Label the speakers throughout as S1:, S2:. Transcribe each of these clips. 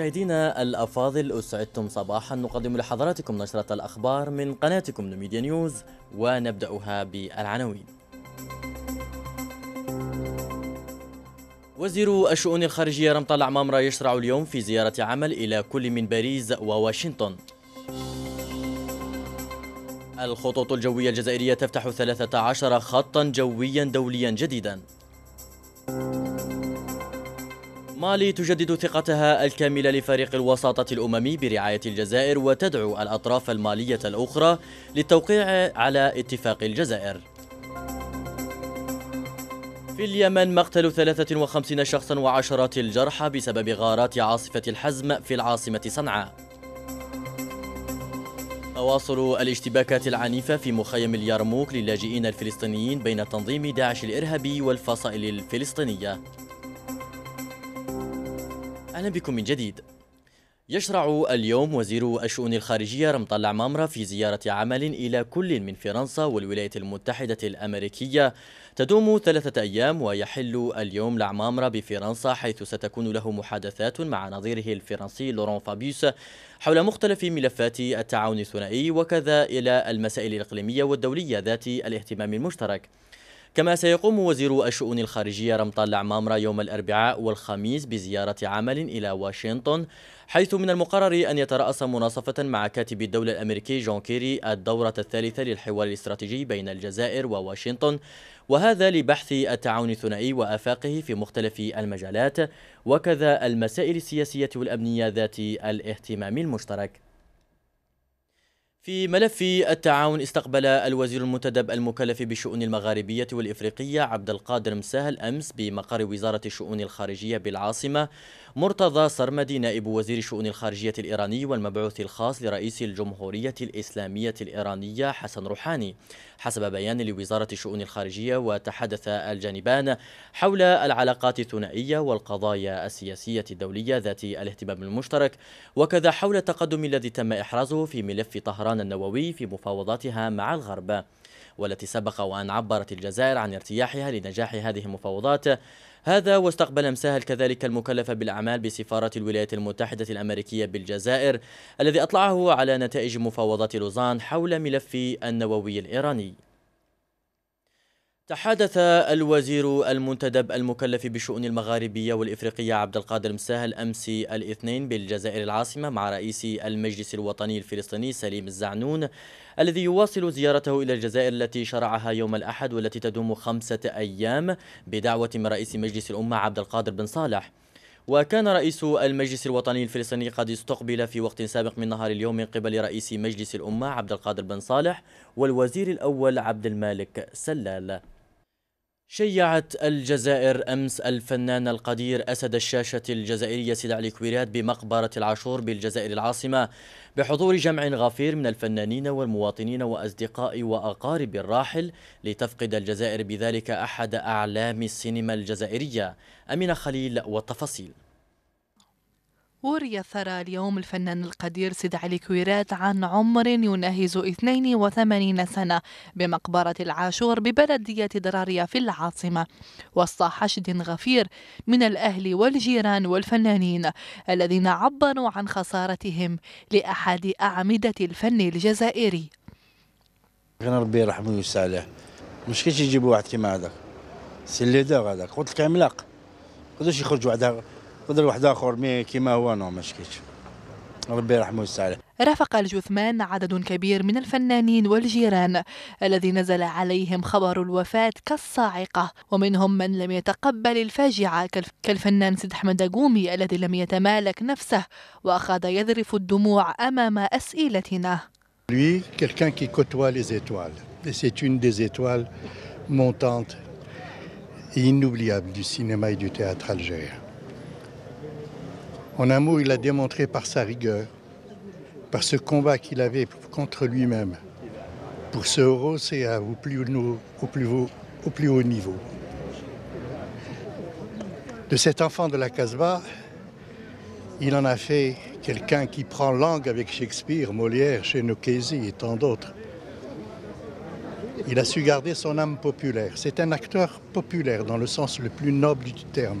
S1: مشاهدينا الأفاضل أسعدتم صباحا نقدم لحضراتكم نشرة الأخبار من قناتكم نميديا نيوز ونبدأها بالعناوين وزير الشؤون الخارجية رمطال عمامرة يشرع اليوم في زيارة عمل إلى كل من باريس وواشنطن الخطوط الجوية الجزائرية تفتح 13 خطا جويا دوليا جديدا مالي تجدد ثقتها الكاملة لفريق الوساطة الأممي برعاية الجزائر وتدعو الأطراف المالية الأخرى للتوقيع على اتفاق الجزائر في اليمن مقتل 53 شخصا وعشرات الجرحى بسبب غارات عاصفة الحزم في العاصمة صنعاء تواصل الاشتباكات العنيفة في مخيم اليرموك للاجئين الفلسطينيين بين تنظيم داعش الإرهابي والفصائل الفلسطينية أهلا بكم من جديد يشرع اليوم وزير الشؤون الخارجية رمطلع مامرة في زيارة عمل إلى كل من فرنسا والولايات المتحدة الأمريكية تدوم ثلاثة أيام ويحل اليوم لعمامرة بفرنسا حيث ستكون له محادثات مع نظيره الفرنسي لوران فابيوس حول مختلف ملفات التعاون الثنائي وكذا إلى المسائل الإقليمية والدولية ذات الاهتمام المشترك كما سيقوم وزير الشؤون الخارجية رمطان العمامرة يوم الأربعاء والخميس بزيارة عمل إلى واشنطن حيث من المقرر أن يترأس مناصفة مع كاتب الدولة الأمريكي جون كيري الدورة الثالثة للحوار الاستراتيجي بين الجزائر وواشنطن وهذا لبحث التعاون الثنائي وآفاقه في مختلف المجالات وكذا المسائل السياسية والأمنية ذات الاهتمام المشترك في ملف التعاون استقبل الوزير المنتدب المكلف بالشؤون المغاربية والإفريقية عبد القادر مسهل أمس بمقر وزارة الشؤون الخارجية بالعاصمة مرتضى صرمدي نائب وزير الشؤون الخارجية الإيراني والمبعوث الخاص لرئيس الجمهورية الإسلامية الإيرانية حسن روحاني حسب بيان لوزارة الشؤون الخارجية وتحدث الجانبان حول العلاقات الثنائية والقضايا السياسية الدولية ذات الاهتمام المشترك وكذا حول التقدم الذي تم إحرازه في ملف طهران الطيران النووي في مفاوضاتها مع الغرب والتي سبق وأن عبرت الجزائر عن ارتياحها لنجاح هذه المفاوضات هذا واستقبل امساها كذلك المكلف بالأعمال بسفارة الولايات المتحدة الأمريكية بالجزائر الذي أطلعه على نتائج مفاوضات لوزان حول ملف النووي الإيراني تحدث الوزير المنتدب المكلف بشؤون المغاربية والإفريقية عبد القادر مساهل أمس الاثنين بالجزائر العاصمة مع رئيس المجلس الوطني الفلسطيني سليم الزعنون الذي يواصل زيارته إلى الجزائر التي شرعها يوم الأحد والتي تدوم خمسة أيام بدعوة من رئيس مجلس الأمة عبد القادر بن صالح وكان رئيس المجلس الوطني الفلسطيني قد استقبل في وقت سابق من نهار اليوم من قبل رئيس مجلس الأمة عبد القادر بن صالح والوزير الأول عبد المالك سلال شيعت الجزائر أمس الفنان القدير أسد الشاشة الجزائرية سيد علي كويرات بمقبرة العاشور بالجزائر العاصمة بحضور جمع غفير من الفنانين والمواطنين وأصدقاء وأقارب الراحل لتفقد الجزائر بذلك أحد أعلام السينما الجزائرية أمين خليل والتفاصيل
S2: وري ثرى اليوم الفنان القدير سيد علي كويرات عن عمر يناهز 82 سنة بمقبرة العاشور ببلدية دراريا في العاصمة وسط حشد غفير من الأهل والجيران والفنانين الذين عبروا عن خسارتهم لأحد أعمدة الفن الجزائري كان ربي يرحمه ويوسع عليه مش كيش يجيبوا واحد كيما هذاك سي اللي هذاك قلت لك عملاق ما يخرج واحد قدر واحد اخر مي كيما هو نو ما شكيتش ربي يرحمه ويسعده رافق الجثمان عدد كبير من الفنانين والجيران الذي نزل عليهم خبر الوفاة كالصاعقة ومنهم من لم يتقبل الفاجعة كالفنان سيد أحمد قومي الذي لم يتمالك نفسه وأخذ يذرف الدموع أمام أسئلتنا
S1: Lui, quelqu'un qui côtoie les étoiles. Et c'est une des étoiles montantes et inoubliables du cinéma et du théâtre algérien. En un mot, il a démontré par sa rigueur, par ce combat qu'il avait contre lui-même, pour se hausser au plus, au, haut, niveau. De cet enfant de la Casbah, il en a fait quelqu'un qui prend langue avec Shakespeare, Molière, Chenokesi et tant d'autres. Il a su garder son âme populaire. C'est un acteur populaire dans le sens le plus noble du terme.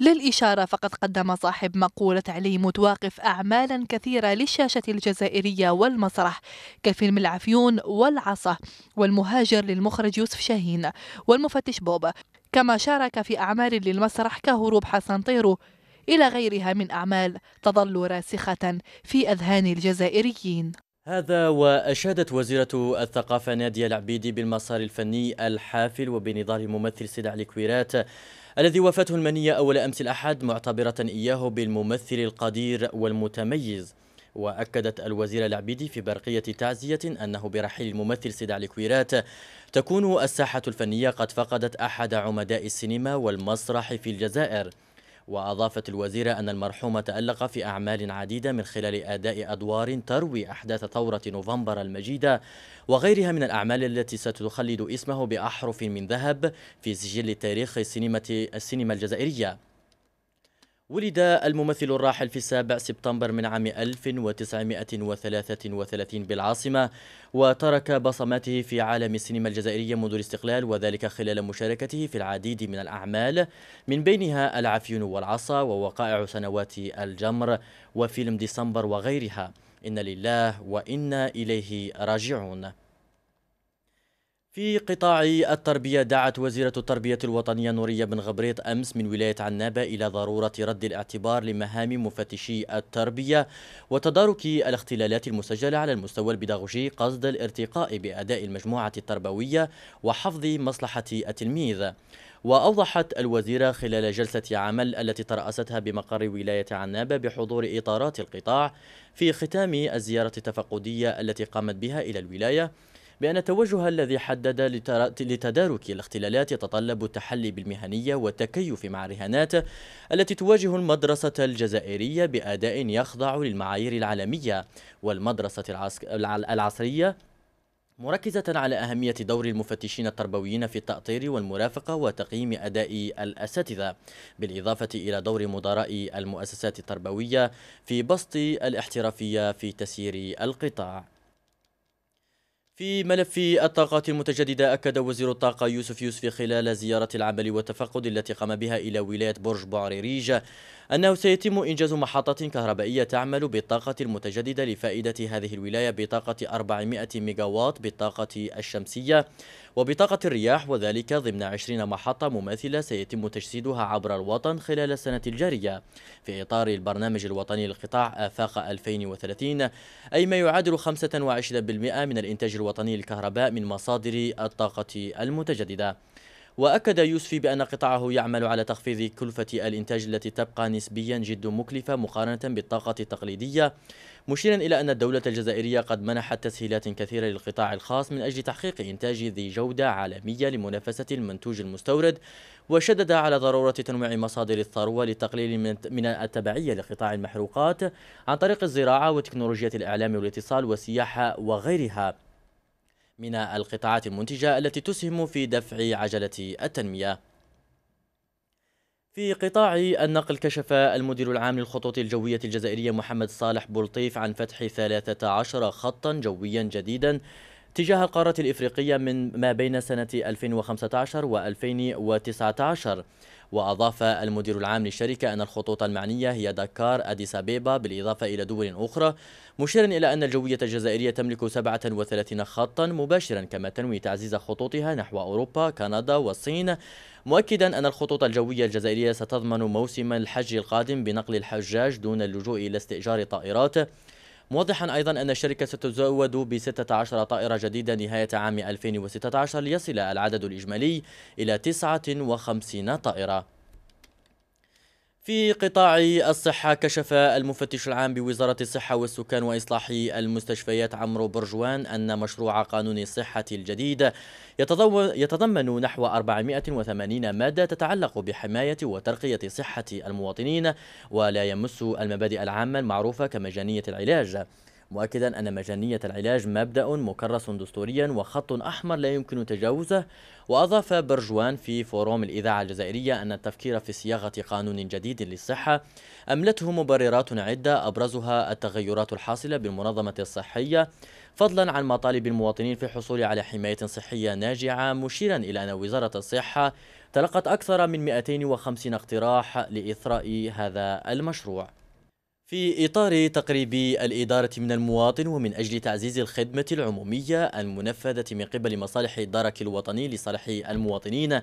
S2: للإشارة فقد قدم صاحب مقولة علي متواقف أعمالا كثيرة للشاشة الجزائرية والمسرح كفيلم العفيون والعصا والمهاجر للمخرج يوسف شاهين والمفتش بوب كما شارك في أعمال للمسرح كهروب حسن طيرو إلى غيرها من أعمال تظل راسخة في أذهان الجزائريين
S1: هذا وأشادت وزيرة الثقافة نادية العبيدي بالمسار الفني الحافل وبنظار ممثل سيد علي كويرات الذي وافته المنية أول أمس الأحد معتبرة إياه بالممثل القدير والمتميز وأكدت الوزيرة العبيدي في برقية تعزية أنه برحيل الممثل سيد علي كويرات تكون الساحة الفنية قد فقدت أحد عمداء السينما والمسرح في الجزائر وأضافت الوزيرة أن المرحوم تألق في أعمال عديدة من خلال أداء أدوار تروي أحداث ثورة نوفمبر المجيدة وغيرها من الأعمال التي ستخلد اسمه بأحرف من ذهب في سجل تاريخ السينما الجزائرية ولد الممثل الراحل في السابع سبتمبر من عام 1933 بالعاصمة وترك بصماته في عالم السينما الجزائرية منذ الاستقلال وذلك خلال مشاركته في العديد من الأعمال من بينها العفيون والعصا ووقائع سنوات الجمر وفيلم ديسمبر وغيرها إن لله وإنا إليه راجعون في قطاع التربية دعت وزيرة التربية الوطنية نورية بن غبريط أمس من ولاية عنابة إلى ضرورة رد الاعتبار لمهام مفتشي التربية وتدارك الاختلالات المسجلة على المستوى البيداغوجي قصد الارتقاء بأداء المجموعة التربوية وحفظ مصلحة التلميذ وأوضحت الوزيرة خلال جلسة عمل التي ترأستها بمقر ولاية عنابة بحضور إطارات القطاع في ختام الزيارة التفقدية التي قامت بها إلى الولاية بأن التوجه الذي حدد لتدارك الاختلالات يتطلب التحلي بالمهنية والتكيف مع الرهانات التي تواجه المدرسة الجزائرية بأداء يخضع للمعايير العالمية والمدرسة العصرية مركزة على أهمية دور المفتشين التربويين في التأطير والمرافقة وتقييم أداء الأساتذة بالإضافة إلى دور مدراء المؤسسات التربوية في بسط الاحترافية في تسيير القطاع في ملف الطاقات المتجددة أكد وزير الطاقة يوسف يوسفي خلال زيارة العمل والتفقد التي قام بها إلى ولاية برج ريجا أنه سيتم إنجاز محطات كهربائية تعمل بالطاقة المتجددة لفائدة هذه الولاية بطاقة 400 ميجاوات بالطاقة الشمسية وبطاقة الرياح وذلك ضمن 20 محطة مماثلة سيتم تجسيدها عبر الوطن خلال السنة الجارية في إطار البرنامج الوطني للقطاع آفاق 2030 أي ما يعادل 25% من الإنتاج الوطني للكهرباء من مصادر الطاقة المتجددة وأكد يوسفي بأن قطاعه يعمل على تخفيض كلفة الإنتاج التي تبقى نسبيا جد مكلفة مقارنة بالطاقة التقليدية مشيرا إلى أن الدولة الجزائرية قد منحت تسهيلات كثيرة للقطاع الخاص من أجل تحقيق إنتاج ذي جودة عالمية لمنافسة المنتوج المستورد وشدد على ضرورة تنويع مصادر الثروة للتقليل من التبعية لقطاع المحروقات عن طريق الزراعة وتكنولوجيا الإعلام والاتصال والسياحة وغيرها من القطاعات المنتجة التي تسهم في دفع عجلة التنمية في قطاع النقل كشف المدير العام للخطوط الجوية الجزائرية محمد صالح بلطيف عن فتح 13 خطا جويا جديدا تجاه القارة الإفريقية من ما بين سنة 2015 و 2019 وأضاف المدير العام للشركة أن الخطوط المعنية هي دكار أديس أبيبا بالإضافة إلى دول أخرى مشيرا إلى أن الجوية الجزائرية تملك 37 خطا مباشرا كما تنوي تعزيز خطوطها نحو أوروبا كندا والصين مؤكدا أن الخطوط الجوية الجزائرية ستضمن موسم الحج القادم بنقل الحجاج دون اللجوء إلى استئجار طائرات موضحا أيضا أن الشركة ستزود ب 16 طائرة جديدة نهاية عام 2016 ليصل العدد الإجمالي إلى 59 طائرة في قطاع الصحة كشف المفتش العام بوزارة الصحة والسكان وإصلاح المستشفيات عمرو برجوان أن مشروع قانون الصحة الجديد يتضمن نحو 480 مادة تتعلق بحماية وترقية صحة المواطنين ولا يمس المبادئ العامة المعروفة كمجانية العلاج مؤكدا أن مجانية العلاج مبدأ مكرس دستوريا وخط أحمر لا يمكن تجاوزه وأضاف برجوان في فوروم الإذاعة الجزائرية أن التفكير في صياغة قانون جديد للصحة أملته مبررات عدة أبرزها التغيرات الحاصلة بالمنظمة الصحية فضلا عن مطالب المواطنين في الحصول على حماية صحية ناجعة مشيرا إلى أن وزارة الصحة تلقت أكثر من 250 اقتراح لإثراء هذا المشروع في إطار تقريب الإدارة من المواطن ومن أجل تعزيز الخدمة العمومية المنفذة من قبل مصالح الدرك الوطني لصالح المواطنين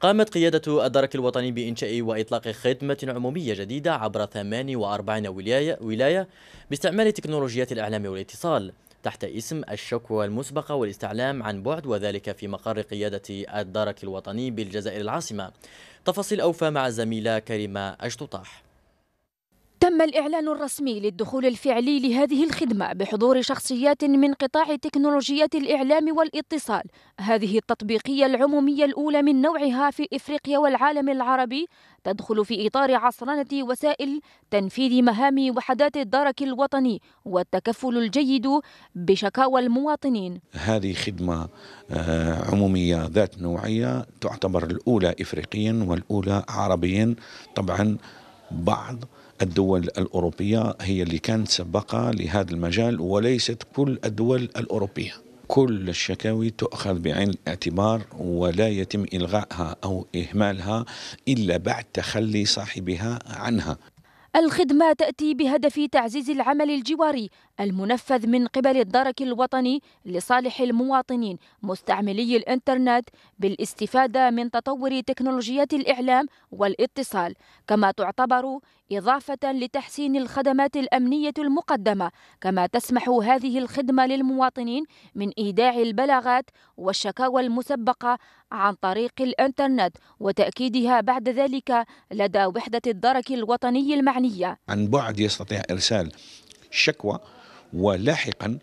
S1: قامت قيادة الدرك الوطني بإنشاء وإطلاق خدمة عمومية جديدة عبر 48 ولاية, ولاية باستعمال تكنولوجيات الإعلام والاتصال تحت اسم الشكوى المسبقة والاستعلام عن بعد وذلك في مقر قيادة الدرك الوطني بالجزائر العاصمة تفاصيل أوفى مع الزميلة كريمة أشتطاح
S3: تم الإعلان الرسمي للدخول الفعلي لهذه الخدمة بحضور شخصيات من قطاع تكنولوجيات الإعلام والاتصال هذه التطبيقية العمومية الأولى من نوعها في إفريقيا والعالم العربي تدخل في إطار عصرنة وسائل تنفيذ مهام وحدات الدرك الوطني والتكفل الجيد بشكاوى المواطنين
S2: هذه خدمة آه، عمومية ذات نوعية تعتبر الأولى إفريقيا والأولى عربيا طبعا بعض الدول الأوروبية هي اللي كانت سبقة لهذا المجال وليست كل الدول الأوروبية كل الشكاوي تؤخذ بعين الاعتبار ولا يتم إلغائها أو إهمالها إلا بعد تخلي صاحبها عنها
S3: الخدمة تأتي بهدف تعزيز العمل الجواري المنفذ من قبل الدرك الوطني لصالح المواطنين مستعملي الإنترنت بالاستفادة من تطور تكنولوجيات الإعلام والاتصال كما تعتبر إضافة لتحسين الخدمات الأمنية المقدمة كما تسمح هذه الخدمة للمواطنين من إيداع البلاغات والشكاوى المسبقة عن طريق الإنترنت وتأكيدها بعد ذلك لدى وحدة الدرك الوطني المعنية
S2: عن بعد يستطيع إرسال شكوى ولاحقا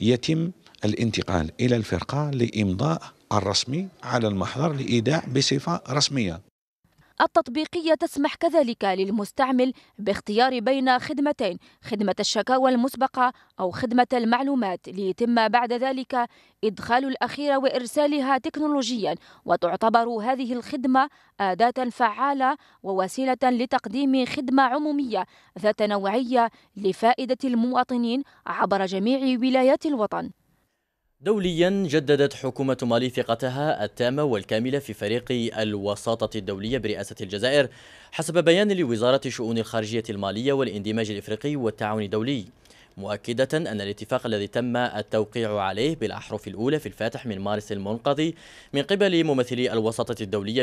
S2: يتم الانتقال إلى الفرقة لإمضاء الرسمي على المحضر لإيداع بصفة رسمية
S3: التطبيقية تسمح كذلك للمستعمل باختيار بين خدمتين خدمة الشكاوى المسبقة أو خدمة المعلومات ليتم بعد ذلك إدخال الأخيرة وإرسالها تكنولوجيا وتعتبر هذه الخدمة أداة فعالة ووسيلة لتقديم خدمة عمومية ذات نوعية لفائدة المواطنين عبر جميع ولايات الوطن
S1: دوليا جددت حكومة مالي ثقتها التامة والكاملة في فريق الوساطة الدولية برئاسة الجزائر حسب بيان لوزارة شؤون الخارجية المالية والاندماج الإفريقي والتعاون الدولي مؤكدة أن الاتفاق الذي تم التوقيع عليه بالأحرف الأولى في الفاتح من مارس المنقضي من قبل ممثلي الوساطة الدولية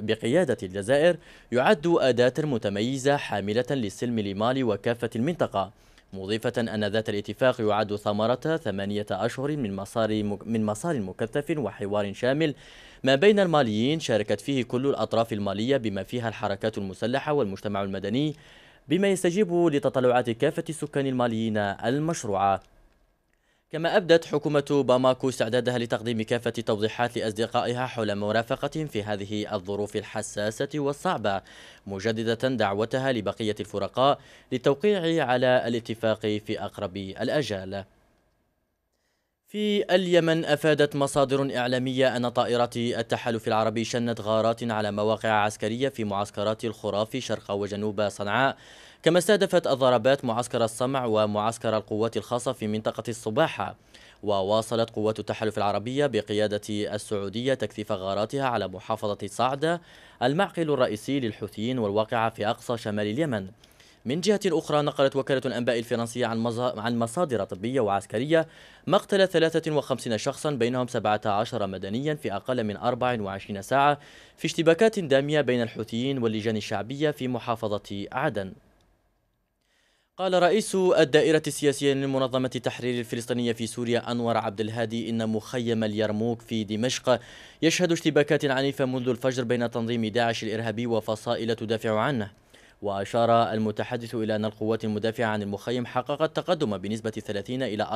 S1: بقيادة الجزائر يعد أداة متميزة حاملة للسلم لمالي وكافة المنطقة مضيفة أن ذات الاتفاق يعد ثمرة ثمانية أشهر من مسار من مسار مكثف وحوار شامل ما بين الماليين شاركت فيه كل الأطراف المالية بما فيها الحركات المسلحة والمجتمع المدني بما يستجيب لتطلعات كافة السكان الماليين المشروعة كما أبدت حكومة باماكو استعدادها لتقديم كافة التوضيحات لأصدقائها حول مرافقتهم في هذه الظروف الحساسة والصعبة مجددة دعوتها لبقية الفرقاء للتوقيع على الاتفاق في أقرب الأجال في اليمن أفادت مصادر إعلامية أن طائرات التحالف العربي شنت غارات على مواقع عسكرية في معسكرات الخراف شرق وجنوب صنعاء كما استهدفت الضربات معسكر الصمع ومعسكر القوات الخاصة في منطقة الصباحة وواصلت قوات التحالف العربية بقيادة السعودية تكثيف غاراتها على محافظة صعدة المعقل الرئيسي للحوثيين والواقعة في أقصى شمال اليمن من جهة أخرى نقلت وكالة الأنباء الفرنسية عن, عن مصادر طبية وعسكرية مقتل 53 شخصا بينهم 17 مدنيا في أقل من 24 ساعة في اشتباكات دامية بين الحوثيين واللجان الشعبية في محافظة عدن قال رئيس الدائرة السياسية لمنظمة التحرير الفلسطينية في سوريا أنور عبد الهادي إن مخيم اليرموك في دمشق يشهد اشتباكات عنيفة منذ الفجر بين تنظيم داعش الإرهابي وفصائل تدافع عنه وأشار المتحدث إلى أن القوات المدافعة عن المخيم حققت تقدم بنسبة 30 إلى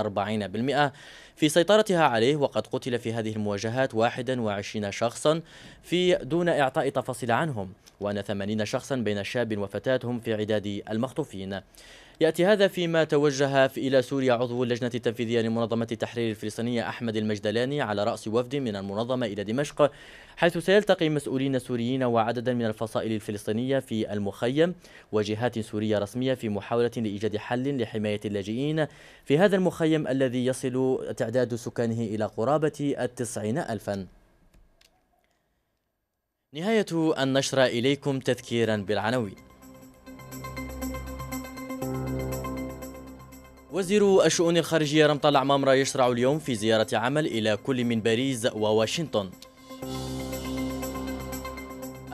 S1: 40% في سيطرتها عليه وقد قتل في هذه المواجهات 21 شخصا في دون إعطاء تفاصيل عنهم وأن 80 شخصا بين شاب وفتاة هم في عداد المخطوفين يأتي هذا فيما توجه في إلى سوريا عضو اللجنة التنفيذية لمنظمة التحرير الفلسطينية أحمد المجدلاني على رأس وفد من المنظمة إلى دمشق حيث سيلتقي مسؤولين سوريين وعددا من الفصائل الفلسطينية في المخيم وجهات سورية رسمية في محاولة لإيجاد حل لحماية اللاجئين في هذا المخيم الذي يصل تعداد سكانه إلى قرابة التسعين ألفاً نهاية النشرة إليكم تذكيرا بالعناوين وزير الشؤون الخارجية رمطال عمامرة يشرع اليوم في زيارة عمل إلى كل من باريس وواشنطن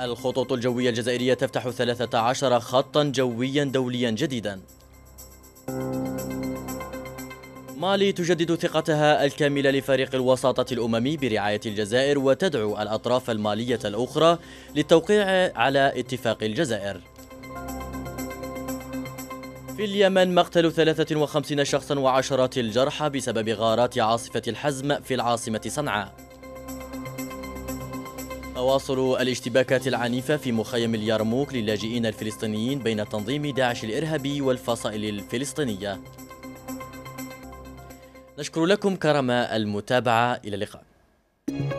S1: الخطوط الجوية الجزائرية تفتح 13 خطا جويا دوليا جديدا مالي تجدد ثقتها الكاملة لفريق الوساطة الأممي برعاية الجزائر وتدعو الأطراف المالية الأخرى للتوقيع على اتفاق الجزائر في اليمن مقتل 53 شخصا وعشرات الجرحى بسبب غارات عاصفة الحزم في العاصمة صنعاء تواصل الاشتباكات العنيفة في مخيم اليرموك للاجئين الفلسطينيين بين تنظيم داعش الإرهابي والفصائل الفلسطينية نشكر لكم كرم المتابعة إلى اللقاء